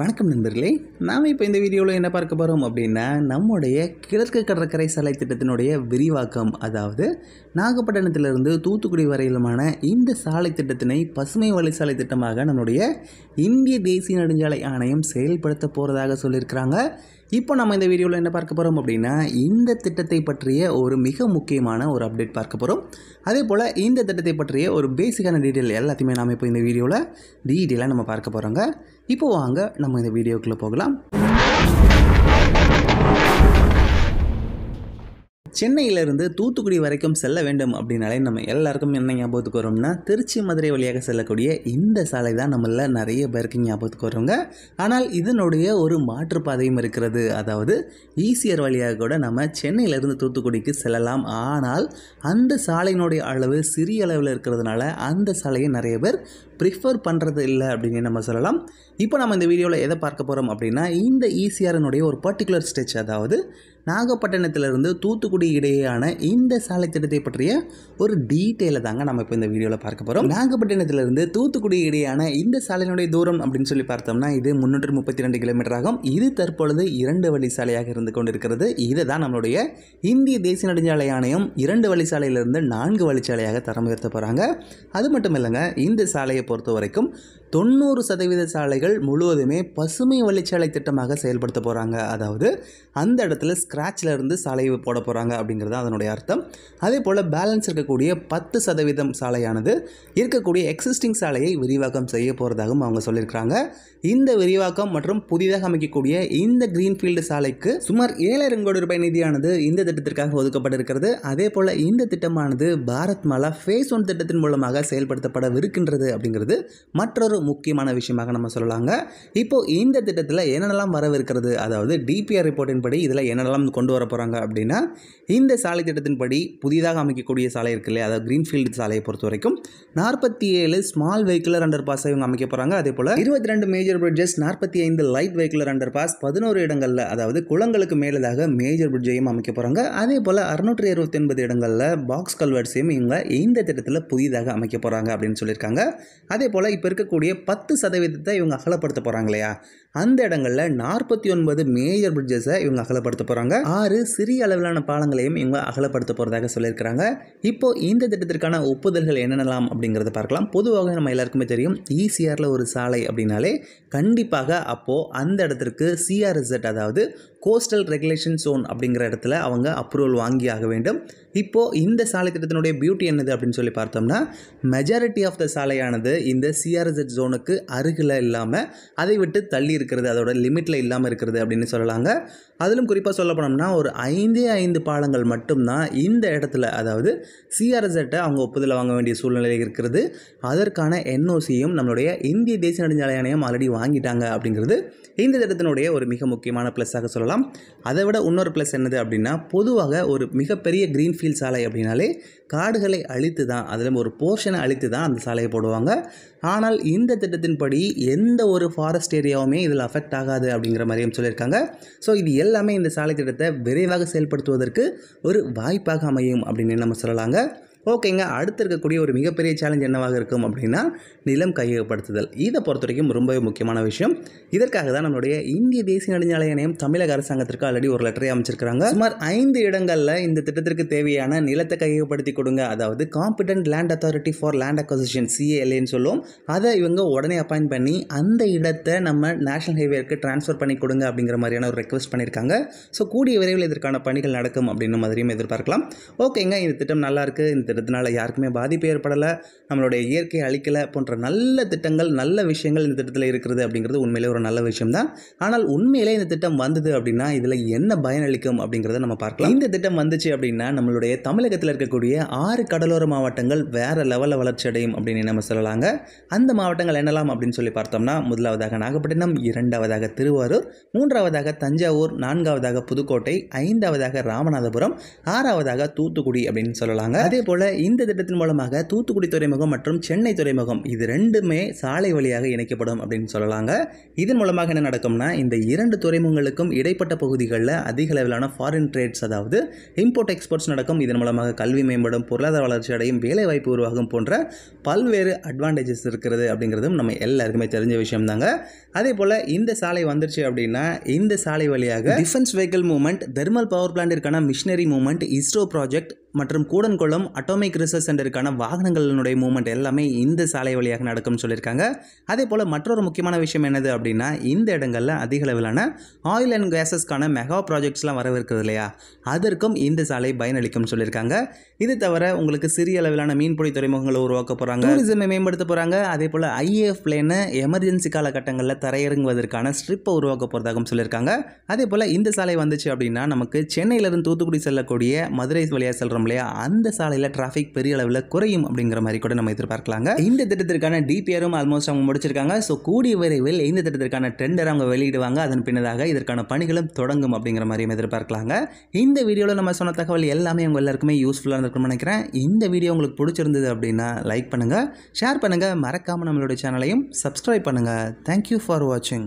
வணக்கம் நண்பர்களே நாம் இப்போ இந்த வீடியோவில் என்ன பார்க்க போகிறோம் அப்படின்னா நம்முடைய கிழக்கு கடற்கரை சாலை திட்டத்தினுடைய விரிவாக்கம் அதாவது நாகப்பட்டினத்திலிருந்து தூத்துக்குடி வரையிலுமான இந்த சாலை திட்டத்தினை பசுமை வழிசாலை திட்டமாக நம்முடைய இந்திய தேசிய நெடுஞ்சாலை ஆணையம் செயல்படுத்த போகிறதாக சொல்லியிருக்கிறாங்க இப்போ நம்ம இந்த வீடியோவில் என்ன பார்க்க போகிறோம் அப்படின்னா இந்த திட்டத்தை பற்றிய ஒரு மிக முக்கியமான ஒரு அப்டேட் பார்க்க போகிறோம் அதே போல் இந்த திட்டத்தை பற்றிய ஒரு பேசிக்கான டீட்டெயில் எல்லாத்தையுமே நாம் இப்போ இந்த வீடியோவில் டீட்டெயிலாக நம்ம பார்க்க போகிறோங்க இப்போ வாங்க நம்ம இந்த வீடியோக்குள்ளே போகலாம் சென்னையிலிருந்து தூத்துக்குடி வரைக்கும் செல்ல வேண்டும் அப்படின்னாலே நம்ம எல்லாருக்கும் என்ன ஞாபகத்துக்கு வரோம்னா திருச்சி மதுரை வழியாக செல்லக்கூடிய இந்த சாலை தான் நம்மள நிறைய பேருக்கு ஞாபகத்துக்கு வருவாங்க ஆனால் இதனுடைய ஒரு மாற்றுப்பாதையும் இருக்கிறது அதாவது ஈஸியர் வழியாக கூட நம்ம சென்னையிலிருந்து தூத்துக்குடிக்கு செல்லலாம் ஆனால் அந்த சாலையினுடைய அளவு சிறிய அளவில் இருக்கிறதுனால அந்த சாலையை நிறைய பேர் ப்ரிஃபர் பண்ணுறது இல்லை அப்படின்னு நம்ம சொல்லலாம் இப்போ நம்ம இந்த வீடியோவில் எதை பார்க்க போகிறோம் அப்படின்னா இந்த ஈசிஆரனுடைய ஒரு பர்டிகுலர் ஸ்டெச் அதாவது நாகப்பட்டினத்திலிருந்து தூத்துக்குடி இடையேயான இந்த சாலை திட்டத்தை பற்றிய ஒரு டீட்டெயிலை தாங்க நம்ம இப்போ இந்த வீடியோவில் பார்க்க போகிறோம் நாகப்பட்டினத்திலிருந்து தூத்துக்குடி இடையேயான இந்த சாலையினுடைய தூரம் அப்படின்னு சொல்லி பார்த்தோம்னா இது முன்னூற்று முப்பத்தி ரெண்டு கிலோமீட்டர் ஆகும் இது தற்பொழுது இரண்டு வழி சாலையாக இருந்து கொண்டிருக்கிறது இதை தான் நம்மளுடைய இந்திய தேசிய நெடுஞ்சாலை ஆணையம் இரண்டு வழி சாலையிலிருந்து நான்கு வழிச்சாலையாக தரம் உயர்த்த போகிறாங்க அது மட்டும் இல்லைங்க இந்த சாலையை பொறுத்த வரைக்கும் தொண்ணூறு சதவீத சாலைகள் முழுவதுமே பசுமை வழிச்சாலை திட்டமாக செயல்படுத்த போகிறாங்க அதாவது அந்த இடத்துல ஸ்க்ராட்சில் இருந்து சாலை போட போகிறாங்க அப்படிங்கிறது அதனுடைய அர்த்தம் அதே போல் பேலன்ஸ் இருக்கக்கூடிய பத்து சதவீதம் சாலையானது இருக்கக்கூடிய எக்ஸிஸ்டிங் சாலையை விரிவாக்கம் செய்ய போகிறதாகவும் அவங்க சொல்லியிருக்கிறாங்க இந்த விரிவாக்கம் மற்றும் புதிதாக அமைக்கக்கூடிய இந்த கிரீன்ஃபீல்டு சாலைக்கு சுமார் ஏழாயிரம் கோடி ரூபாய் நிதியானது இந்த திட்டத்திற்காக ஒதுக்கப்பட்டிருக்கிறது அதே போல் இந்த திட்டமானது பாரத் மாலா ஃபேஸ் ஒன் திட்டத்தின் மூலமாக செயல்படுத்தப்படவிருக்கின்றது அப்படிங்கிறது மற்றொரு முக்கியமான விஷயமாக நம்ம சொல்லலாங்க இப்போது இந்த திட்டத்தில் என்னென்னலாம் வரவிருக்கிறது அதாவது டிபிஆர் ரிப்போர்ட்டின் படி இதில் என்னென்னலாம் கொண்டு வர போகிறாங்க அப்படின்னா இந்த சாலை திட்டத்தின்படி புதிதாக அமைக்கக்கூடிய சாலை இருக்கு இல்லையா அதாவது கிரீன்ஃபீல்டு சாலையை பொறுத்த வரைக்கும் நாற்பத்தி ஏழு ஸ்மால் வெஹிக்குலர் அண்டர் பாஸை இவங்க அமைக்க போகிறாங்க அதே போல் இருபத்தி ரெண்டு மேஜர் பிரிட்ஜஸ் நாற்பத்தி ஐந்து லைட் வெஹிக்குலர் அண்டர் பாஸ் பதினோரு இடங்களில் அதாவது குளங்களுக்கு மேலதாக மேஜர் பிரிட்ஜையும் அமைக்க போகிறாங்க அதே போல் அறுநூற்றி இருபத்தி ஒன்பது இடங்களில் பாக்ஸ் கல்வெட்ஸையும் இவங்க இந்த திட்டத்தில் புதிதாக அமைக்க போகிறாங்க அப்படின்னு சொல்லியிருக்காங்க அதே போல் இப்போ இருக்கக்கூடிய இருக்கக்கூடிய பத்து சதவீதத்தை இவங்க அகலப்படுத்த போகிறாங்க இல்லையா அந்த இடங்களில் நாற்பத்தி ஒன்பது மேஜர் பிரிட்ஜஸை இவங்க அகலப்படுத்த போகிறாங்க ஆறு சிறிய அளவிலான பாலங்களையும் இவங்க அகலப்படுத்த போகிறதாக சொல்லியிருக்கிறாங்க இப்போ இந்த திட்டத்திற்கான ஒப்புதல்கள் என்னென்னலாம் அப்படிங்கிறத பார்க்கலாம் பொதுவாக நம்ம எல்லாருக்குமே தெரியும் ஈசிஆரில் e ஒரு சாலை அப்படின்னாலே கண்டிப்பாக அப்போது அந்த இடத்திற்கு சிஆர்எஸ்எட் அதாவது கோஸ்டல் ரெகுலேஷன் சோன் அப்படிங்கிற இடத்துல அவங்க அப்ரூவல் வாங்கி ஆக வேண்டும் இப்போது இந்த சாலை திட்டத்தினுடைய பியூட்டி என்னது அப்படின்னு சொல்லி பார்த்தோம்னா மெஜாரிட்டி ஆஃப் த சாலையானது இந்த சிஆர்எஸ்எட் ஜோனுக்கு அருகில் இல்லாமல் அதை விட்டு தள்ளி இருக்கிறது அதோட லிமிட்டில் இல்லாமல் இருக்கிறது அப்படின்னு சொல்லலாங்க அதிலும் குறிப்பாக சொல்ல போனோம்னா ஒரு ஐந்தே ஐந்து பாலங்கள் மட்டும்தான் இந்த இடத்துல அதாவது சிஆர்எஸ்எட்டை அவங்க ஒப்புதல் வாங்க வேண்டிய சூழ்நிலை இருக்கிறது அதற்கான என்ஓசியும் நம்மளுடைய இந்திய தேசிய நெடுஞ்சாலை ஆணையம் ஆல்ரெடி வாங்கிட்டாங்க அப்படிங்கிறது இந்த திட்டத்தினுடைய ஒரு மிக முக்கியமான ப்ளஸ்ஸாக சொல்லலாம் அதை விட இன்னொரு ப்ளஸ் என்னது அப்படின்னா பொதுவாக ஒரு மிகப்பெரிய க்ரீன்ஃபீல்ட் சாலை அப்படின்னாலே காடுகளை அழித்து தான் அதில் ஒரு போர்ஷனை அழித்து தான் அந்த சாலையை போடுவாங்க ஆனால் இந்த திட்டத்தின்படி எந்த ஒரு ஃபாரஸ்ட் ஏரியாவுமே இதில் அஃபெக்ட் ஆகாது அப்படிங்கிற மாதிரியும் சொல்லியிருக்காங்க ஸோ இது எல்லாமே இந்த சாலை திட்டத்தை விரைவாக செயல்படுத்துவதற்கு ஒரு வாய்ப்பாக அமையும் அப்படின்னு நம்ம சொல்லலாங்க ஓகேங்க அடுத்து இருக்கக்கூடிய ஒரு மிகப்பெரிய சேலஞ்ச் என்னவாக இருக்கும் அப்படின்னா நிலம் கையகப்படுத்துதல் இதை பொறுத்த வரைக்கும் ரொம்பவே முக்கியமான விஷயம் இதற்காக தான் நம்மளுடைய இந்திய தேசிய நெடுஞ்சாலை இணையம் தமிழக அரசாங்கத்திற்கு ஆல்ரெடி ஒரு லெட்டரை அமைச்சிருக்கிறாங்க சுமார் ஐந்து இடங்களில் இந்த திட்டத்திற்கு தேவையான நிலத்தை கையகப்படுத்தி கொடுங்க அதாவது competent land authority for land acquisition சிஏஎல்ஏன்னு சொல்லுவோம் அதை இவங்க உடனே அப்பாயிண்ட் பண்ணி அந்த இடத்தை நம்ம நேஷனல் ஹைவேக்கு டிரான்ஸ்ஃபர் பண்ணி கொடுங்க அப்படிங்கிற மாதிரியான ஒரு ரெக்வஸ்ட் பண்ணியிருக்காங்க ஸோ கூடிய விரைவில் இதற்கான பணிகள் நடக்கும் அப்படின்னு மாதிரியும் எதிர்பார்க்கலாம் ஓகேங்க இந்த திட்டம் நல்லாயிருக்கு இந்த திட்டத்தினால் யாருக்குமே பாதிப்பு ஏற்படலை நம்மளுடைய இயற்கை அழிக்கலை போன்ற நல்ல திட்டங்கள் நல்ல விஷயங்கள் இந்த திட்டத்தில் இருக்கிறது அப்படிங்கிறது உண்மையிலே ஒரு நல்ல விஷயம் தான் ஆனால் உண்மையிலே இந்த திட்டம் வந்தது அப்படின்னா இதில் என்ன பயனளிக்கும் அப்படிங்கிறத நம்ம பார்க்கலாம் இந்த திட்டம் வந்துச்சு அப்படின்னா நம்மளுடைய தமிழகத்தில் இருக்கக்கூடிய ஆறு கடலோர மாவட்டங்கள் வேறு லெவலில் வளர்ச்சி அடையும் அப்படின்னு நம்ம சொல்லலாங்க அந்த மாவட்டங்கள் என்னலாம் அப்படின்னு சொல்லி பார்த்தோம்னா முதலாவதாக நாகப்பட்டினம் இரண்டாவதாக திருவாரூர் மூன்றாவதாக தஞ்சாவூர் நான்காவதாக புதுக்கோட்டை ஐந்தாவதாக ராமநாதபுரம் ஆறாவதாக தூத்துக்குடி அப்படின்னு சொல்லலாங்க அதே போல் போல இந்த திட்டத்தின் மூலமாக தூத்துக்குடி துறைமுகம் மற்றும் சென்னை துறைமுகம் இது ரெண்டுமே சாலை வழியாக இணைக்கப்படும் அப்படின்னு சொல்லலாங்க இதன் மூலமாக என்ன நடக்கும்னா இந்த இரண்டு துறைமுகங்களுக்கும் இடைப்பட்ட பகுதிகளில் அதிக அளவிலான ஃபாரின் ட்ரேட்ஸ் அதாவது இம்போர்ட் எக்ஸ்போர்ட்ஸ் நடக்கும் இதன் மூலமாக கல்வி மேம்படும் பொருளாதார வளர்ச்சி அடையும் வேலைவாய்ப்பு உருவாகும் போன்ற பல்வேறு அட்வான்டேஜஸ் இருக்கிறது அப்படிங்கிறதும் நம்ம எல்லாருக்குமே தெரிஞ்ச விஷயம் தாங்க அதே போல் இந்த சாலை வந்துருச்சு அப்படின்னா இந்த சாலை வழியாக defence vehicle movement thermal power பிளான்ட்டிற்கான மிஷினரி மூவ்மெண்ட் இஸ்ரோ ப்ராஜெக்ட் மற்றும் கூடன்குளம் அட்டோமிக் ரிசர்ச் சென்டருக்கான வாகனங்களினுடைய மூவ்மெண்ட் எல்லாமே இந்த சாலை வழியாக நடக்கும்னு சொல்லியிருக்காங்க அதே போல் மற்றொரு முக்கியமான விஷயம் என்னது அப்படின்னா இந்த இடங்களில் அதிக அளவிலான ஆயில் அண்ட் கேஸஸ்க்கான மெகா ப்ராஜெக்ட்ஸ்லாம் வரவிருக்குது இல்லையா அதற்கும் இந்த சாலை பயனளிக்கும் சொல்லியிருக்காங்க இது தவிர உங்களுக்கு சிறிய அளவிலான மீன்பிடி துறைமுகங்களை உருவாக்க போகிறாங்க டூரிசமை மேம்படுத்த போகிறாங்க அதே போல் ஐஏஎஃப் பிளேனு எமர்ஜென்சி காலகட்டங்களில் தரையிறங்குவதற்கான ஸ்ட்ரிப்பை உருவாக்க போகிறதாகவும் சொல்லியிருக்காங்க அதே போல் இந்த சாலை வந்துச்சு அப்படின்னா நமக்கு சென்னையிலிருந்து தூத்துக்குடி செல்லக்கூடிய மதுரை வழியாக செல்கிற இல்லையா அந்த சாலையில் டிராஃபிக் பெரிய அளவில் குறையும் அப்படிங்கிற மாதிரி கூட நம்ம எதிர்பார்க்கலாங்க இந்த திட்டத்திற்கான டிபிஆரும் ஆல்மோஸ்ட் அவங்க முடிச்சிருக்காங்க ஸோ கூடிய விரைவில் இந்த திட்டத்திற்கான டெண்டர் அவங்க வெளியிடுவாங்க அதன் பின்னதாக இதற்கான பணிகளும் தொடங்கும் அப்படிங்கிற மாதிரியும் எதிர்பார்க்கலாங்க இந்த வீடியோவில் நம்ம சொன்ன தகவல் எல்லாமே உங்கள் எல்லாருக்குமே யூஸ்ஃபுல்லாக இருந்திருக்கும்னு நினைக்கிறேன் இந்த வீடியோ உங்களுக்கு பிடிச்சிருந்தது அப்படின்னா லைக் பண்ணுங்கள் ஷேர் பண்ணுங்கள் மறக்காமல் நம்மளுடைய சேனலையும் சப்ஸ்கிரைப் பண்ணுங்கள் தேங்க்யூ ஃபார் வாட்சிங்